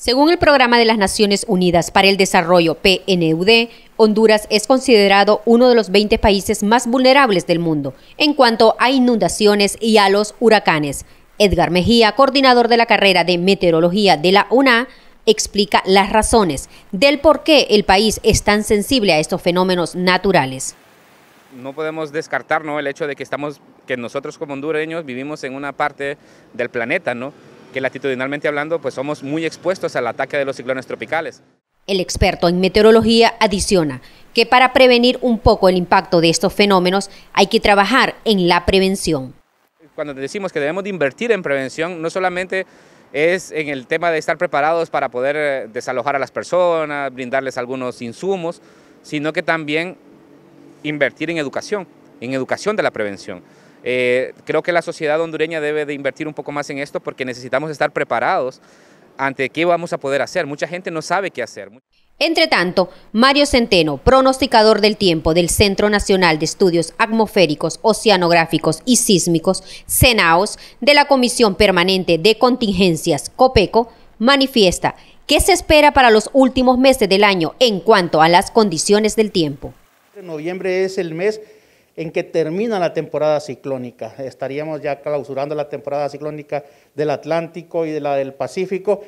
Según el Programa de las Naciones Unidas para el Desarrollo, PNUD, Honduras es considerado uno de los 20 países más vulnerables del mundo en cuanto a inundaciones y a los huracanes. Edgar Mejía, coordinador de la carrera de meteorología de la UNA, explica las razones del por qué el país es tan sensible a estos fenómenos naturales. No podemos descartar ¿no? el hecho de que, estamos, que nosotros como hondureños vivimos en una parte del planeta, ¿no? que latitudinalmente hablando, pues somos muy expuestos al ataque de los ciclones tropicales. El experto en meteorología adiciona que para prevenir un poco el impacto de estos fenómenos hay que trabajar en la prevención. Cuando decimos que debemos invertir en prevención, no solamente es en el tema de estar preparados para poder eh, desalojar a las personas, brindarles algunos insumos, sino que también invertir en educación, en educación de la prevención. Eh, creo que la sociedad hondureña debe de invertir un poco más en esto porque necesitamos estar preparados ante qué vamos a poder hacer. Mucha gente no sabe qué hacer. Entre tanto, Mario Centeno, pronosticador del tiempo del Centro Nacional de Estudios Atmosféricos, Oceanográficos y Sísmicos, CENAOS, de la Comisión Permanente de Contingencias, COPECO, manifiesta qué se espera para los últimos meses del año en cuanto a las condiciones del tiempo. Noviembre es el mes en que termina la temporada ciclónica. Estaríamos ya clausurando la temporada ciclónica del Atlántico y de la del Pacífico.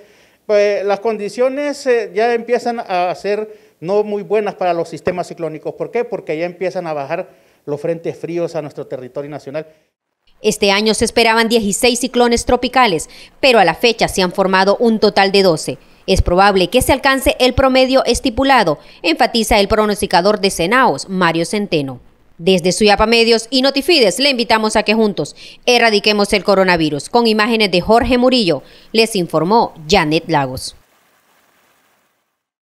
Pues las condiciones eh, ya empiezan a ser no muy buenas para los sistemas ciclónicos. ¿Por qué? Porque ya empiezan a bajar los frentes fríos a nuestro territorio nacional. Este año se esperaban 16 ciclones tropicales, pero a la fecha se han formado un total de 12. Es probable que se alcance el promedio estipulado, enfatiza el pronosticador de CENAOS, Mario Centeno. Desde Suyapa Medios y Notifides le invitamos a que juntos erradiquemos el coronavirus. Con imágenes de Jorge Murillo, les informó Janet Lagos.